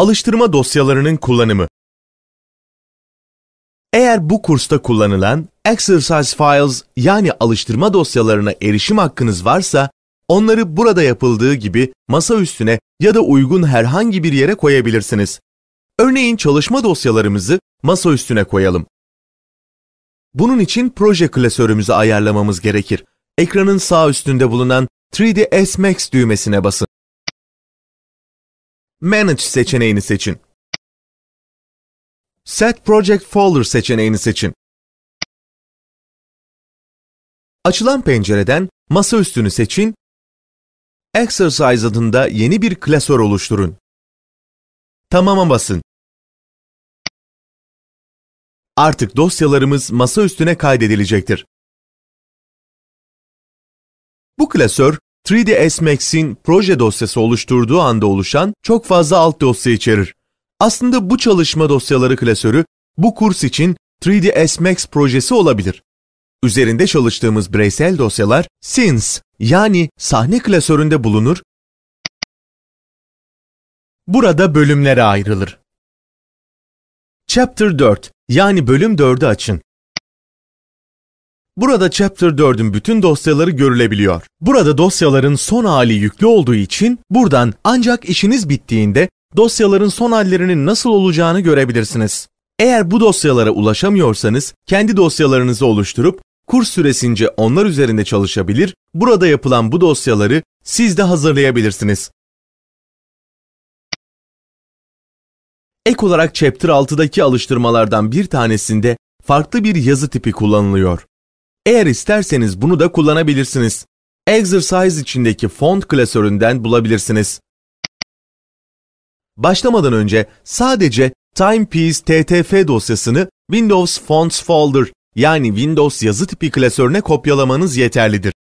Alıştırma dosyalarının kullanımı Eğer bu kursta kullanılan Exercise Files yani alıştırma dosyalarına erişim hakkınız varsa, onları burada yapıldığı gibi masa üstüne ya da uygun herhangi bir yere koyabilirsiniz. Örneğin çalışma dosyalarımızı masa üstüne koyalım. Bunun için proje klasörümüzü ayarlamamız gerekir. Ekranın sağ üstünde bulunan 3ds Max düğmesine basın. Manage seçeneğini seçin. Set Project Folder seçeneğini seçin. Açılan pencereden masa üstünü seçin. Exercise adında yeni bir klasör oluşturun. Tamama basın. Artık dosyalarımız masa üstüne kaydedilecektir. Bu klasör 3ds Max'in proje dosyası oluşturduğu anda oluşan çok fazla alt dosya içerir. Aslında bu çalışma dosyaları klasörü bu kurs için 3ds Max projesi olabilir. Üzerinde çalıştığımız bireysel dosyalar scenes yani sahne klasöründe bulunur. Burada bölümlere ayrılır. Chapter 4 yani bölüm 4'ü açın. Burada Chapter 4'ün bütün dosyaları görülebiliyor. Burada dosyaların son hali yüklü olduğu için buradan ancak işiniz bittiğinde dosyaların son hallerinin nasıl olacağını görebilirsiniz. Eğer bu dosyalara ulaşamıyorsanız kendi dosyalarınızı oluşturup kurs süresince onlar üzerinde çalışabilir, burada yapılan bu dosyaları siz de hazırlayabilirsiniz. Ek olarak Chapter 6'daki alıştırmalardan bir tanesinde farklı bir yazı tipi kullanılıyor. Eğer isterseniz bunu da kullanabilirsiniz. Exercise içindeki font klasöründen bulabilirsiniz. Başlamadan önce sadece Timepiece TTF dosyasını Windows Fonts Folder yani Windows yazı tipi klasörüne kopyalamanız yeterlidir.